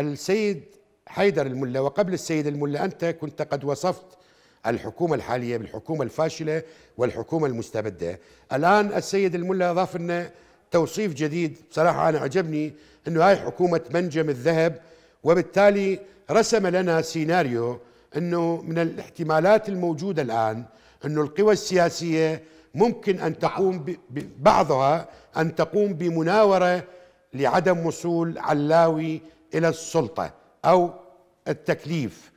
السيد حيدر الملا وقبل السيد الملا أنت كنت قد وصفت الحكومة الحالية بالحكومة الفاشلة والحكومة المستبدة الآن السيد الملا أضاف لنا توصيف جديد بصراحة أنا عجبني أنه هاي حكومة منجم الذهب وبالتالي رسم لنا سيناريو أنه من الاحتمالات الموجودة الآن أنه القوى السياسية ممكن أن تقوم بعضها أن تقوم بمناورة لعدم وصول علاوي الى السلطه او التكليف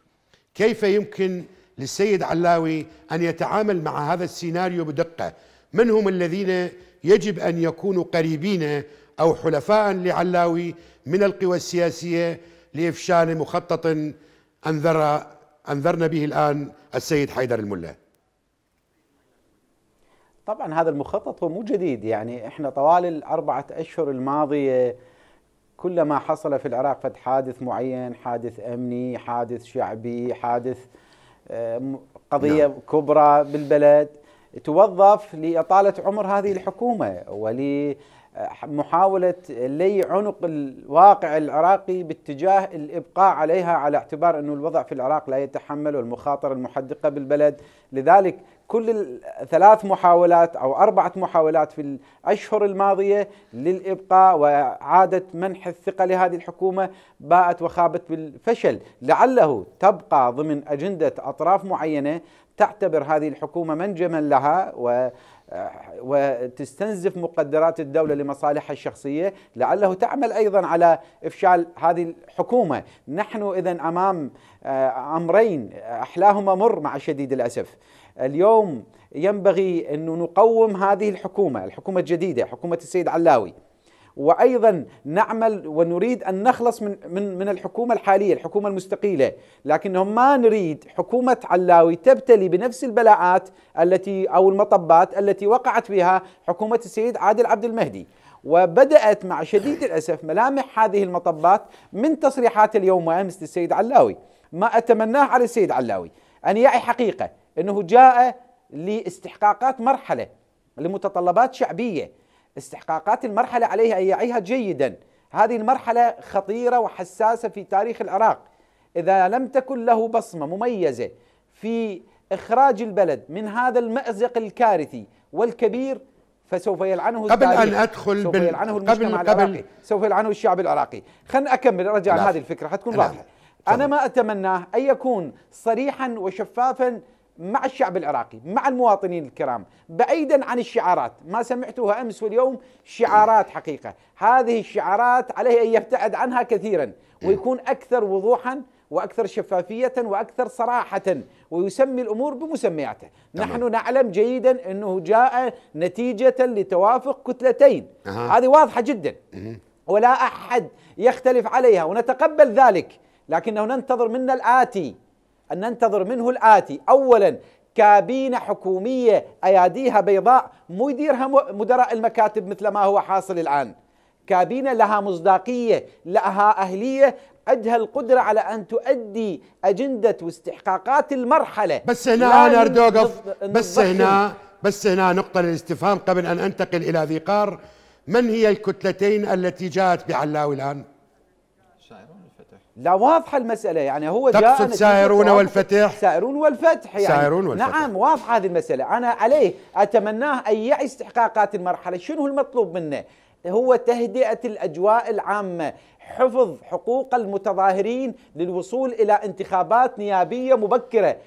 كيف يمكن للسيد علاوي ان يتعامل مع هذا السيناريو بدقه من هم الذين يجب ان يكونوا قريبين او حلفاء لعلاوي من القوى السياسيه لافشال مخطط انذر انذرنا به الان السيد حيدر الملا طبعا هذا المخطط هو مو جديد يعني احنا طوال الاربعه اشهر الماضيه كلما حصل في العراق فد حادث معين حادث أمني حادث شعبي حادث آه، قضية نعم. كبرى بالبلد توظف لإطالة عمر هذه الحكومة ولمحاولة آه، لي عنق الواقع العراقي باتجاه الإبقاء عليها على اعتبار أن الوضع في العراق لا يتحمل والمخاطر المحدقة بالبلد لذلك كل ثلاث محاولات او اربعه محاولات في الاشهر الماضيه للابقاء واعاده منح الثقه لهذه الحكومه باءت وخابت بالفشل، لعله تبقى ضمن اجنده اطراف معينه تعتبر هذه الحكومه منجما لها و وتستنزف مقدرات الدولة لمصالحها الشخصية لعله تعمل أيضا على إفشال هذه الحكومة نحن إذا أمام آه، أمرين أحلاهما مر مع شديد الأسف اليوم ينبغي أن نقوم هذه الحكومة الحكومة الجديدة حكومة السيد علاوي وايضا نعمل ونريد ان نخلص من من من الحكومه الحاليه، الحكومه المستقيله، لكنهم ما نريد حكومه علاوي تبتلي بنفس البلاءات التي او المطبات التي وقعت بها حكومه السيد عادل عبد المهدي. وبدات مع شديد الاسف ملامح هذه المطبات من تصريحات اليوم وامس للسيد علاوي. ما اتمناه على السيد علاوي ان يعي حقيقه انه جاء لاستحقاقات مرحله لمتطلبات شعبيه استحقاقات المرحلة عليه أن يعيها جيدا هذه المرحلة خطيرة وحساسة في تاريخ العراق إذا لم تكن له بصمة مميزة في إخراج البلد من هذا المأزق الكارثي والكبير فسوف يلعنه قبل ان ادخل سوف بال... يلعنه المجتمع قبل... العراقي سوف يلعنه الشعب العراقي خلنا اكمل رجاء هذه الفكره حتكون واضحه انا ما اتمناه ان يكون صريحا وشفافا مع الشعب العراقي مع المواطنين الكرام بعيدا عن الشعارات ما سمعتوها أمس واليوم شعارات حقيقة هذه الشعارات عليه أن يبتعد عنها كثيرا ويكون أكثر وضوحا واكثر شفافيه واكثر صراحه ويسمي الامور بمسمياته نحن نعلم جيدا انه جاء نتيجه لتوافق كتلتين، أه. هذه واضحه جدا أه. ولا احد يختلف عليها ونتقبل ذلك، لكنه ننتظر منا الاتي أن ننتظر منه الآتي أولا كابينة حكومية أياديها بيضاء مديرها مدراء المكاتب مثل ما هو حاصل الآن كابينة لها مصداقية لها أهلية عندها القدرة على أن تؤدي أجندة واستحقاقات المرحلة بس هنا أنا أريد بس هنا بس هنا نقطة للاستفهام قبل أن أنتقل إلى ذي قار من هي الكتلتين التي جاءت بعلاوي الآن؟ لا واضحه المساله يعني هو تقصد سائرون والفتح سائرون والفتح يعني سائرون والفتح نعم واضحه هذه المساله انا عليه اتمناه ان يعي استحقاقات المرحله شنو المطلوب منه هو تهدئه الاجواء العامه حفظ حقوق المتظاهرين للوصول الى انتخابات نيابيه مبكره